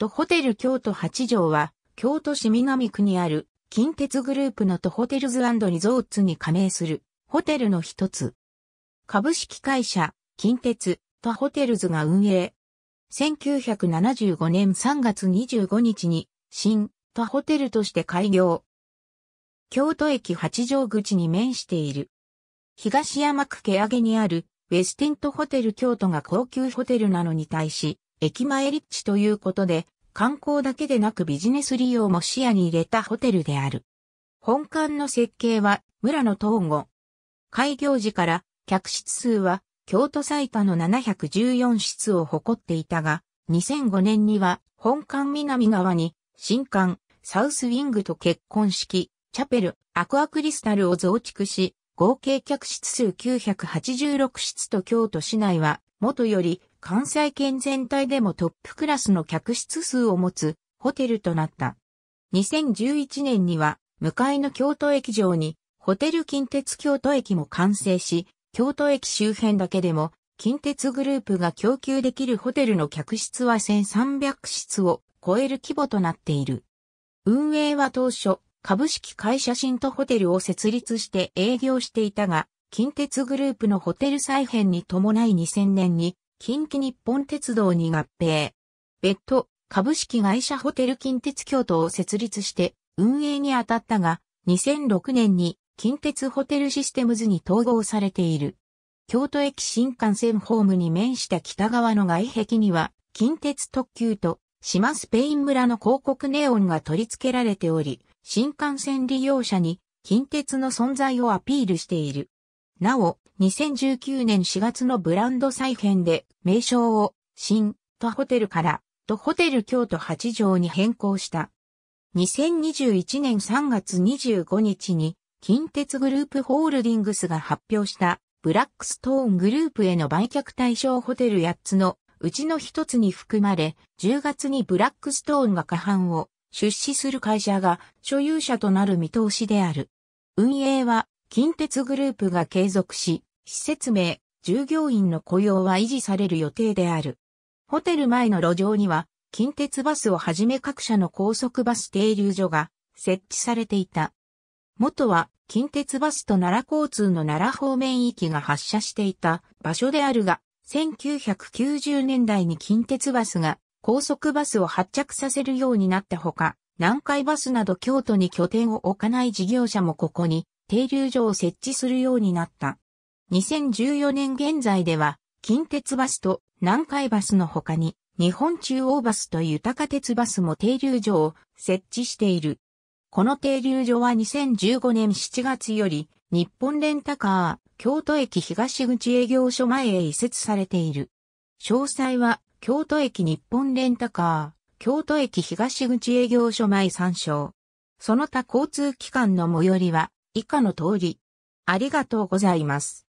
都ホテル京都八条は、京都市南区にある、近鉄グループの都ホテルズリゾーツに加盟する、ホテルの一つ。株式会社、近鉄、都ホテルズが運営。1975年3月25日に、新、都ホテルとして開業。京都駅八条口に面している。東山区毛上にある、ウェスティントホテル京都が高級ホテルなのに対し、駅前立地ということで、観光だけでなくビジネス利用も視野に入れたホテルである。本館の設計は村の東合。開業時から客室数は京都最多の714室を誇っていたが、2005年には本館南側に新館サウスウィングと結婚式、チャペル、アクアクリスタルを増築し、合計客室数986室と京都市内は元より関西圏全体でもトップクラスの客室数を持つホテルとなった。2011年には、向かいの京都駅上に、ホテル近鉄京都駅も完成し、京都駅周辺だけでも、近鉄グループが供給できるホテルの客室は1300室を超える規模となっている。運営は当初、株式会社新都ホテルを設立して営業していたが、近鉄グループのホテル再編に伴い2000年に近畿日本鉄道に合併。別途、株式会社ホテル近鉄京都を設立して運営に当たったが、2006年に近鉄ホテルシステムズに統合されている。京都駅新幹線ホームに面した北側の外壁には、近鉄特急と島スペイン村の広告ネオンが取り付けられており、新幹線利用者に近鉄の存在をアピールしている。なお、2019年4月のブランド再編で名称を新都ホテルから都ホテル京都8条に変更した。2021年3月25日に近鉄グループホールディングスが発表したブラックストーングループへの売却対象ホテル8つのうちの1つに含まれ、10月にブラックストーンが過半を出資する会社が所有者となる見通しである。運営は近鉄グループが継続し、施設名、従業員の雇用は維持される予定である。ホテル前の路上には、近鉄バスをはじめ各社の高速バス停留所が設置されていた。元は近鉄バスと奈良交通の奈良方面域が発車していた場所であるが、1990年代に近鉄バスが高速バスを発着させるようになったほか、南海バスなど京都に拠点を置かない事業者もここに停留所を設置するようになった。2014年現在では、近鉄バスと南海バスの他に、日本中央バスと豊鉄バスも停留所を設置している。この停留所は2015年7月より、日本レンタカー、京都駅東口営業所前へ移設されている。詳細は、京都駅日本レンタカー、京都駅東口営業所前参照。その他交通機関の最寄りは、以下の通り。ありがとうございます。